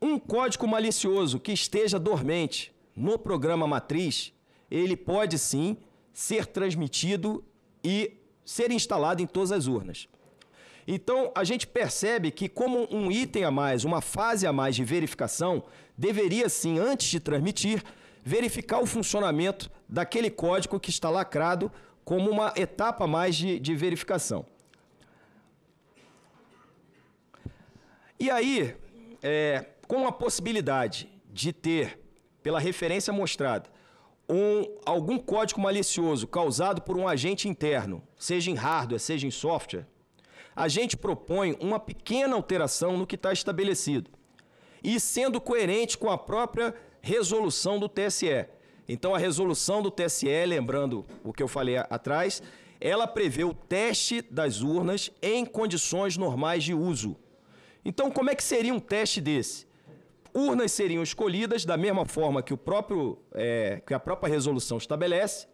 Um código malicioso que esteja dormente no programa matriz, ele pode sim ser transmitido e ser instalado em todas as urnas. Então, a gente percebe que, como um item a mais, uma fase a mais de verificação, deveria sim, antes de transmitir, verificar o funcionamento daquele código que está lacrado como uma etapa a mais de, de verificação. E aí, é, com a possibilidade de ter, pela referência mostrada, um, algum código malicioso causado por um agente interno, seja em hardware, seja em software, a gente propõe uma pequena alteração no que está estabelecido e sendo coerente com a própria resolução do TSE. Então, a resolução do TSE, lembrando o que eu falei atrás, ela prevê o teste das urnas em condições normais de uso. Então, como é que seria um teste desse? urnas seriam escolhidas da mesma forma que, o próprio, é, que a própria resolução estabelece,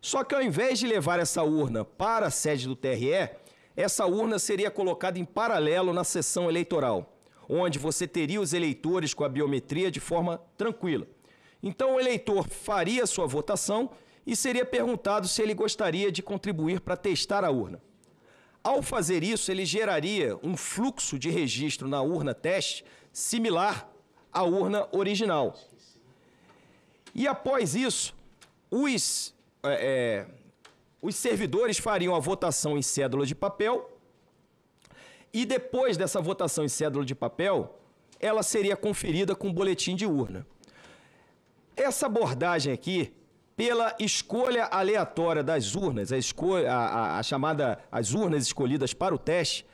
só que ao invés de levar essa urna para a sede do TRE, essa urna seria colocada em paralelo na sessão eleitoral, onde você teria os eleitores com a biometria de forma tranquila. Então o eleitor faria sua votação e seria perguntado se ele gostaria de contribuir para testar a urna. Ao fazer isso, ele geraria um fluxo de registro na urna teste similar a urna original. E após isso, os, é, é, os servidores fariam a votação em cédula de papel e depois dessa votação em cédula de papel, ela seria conferida com boletim de urna. Essa abordagem aqui, pela escolha aleatória das urnas, a, escolha, a, a, a chamada as urnas escolhidas para o teste,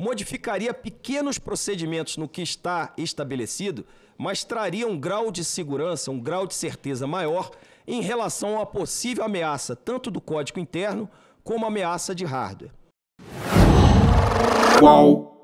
modificaria pequenos procedimentos no que está estabelecido, mas traria um grau de segurança, um grau de certeza maior em relação à possível ameaça tanto do código interno como ameaça de hardware. Qual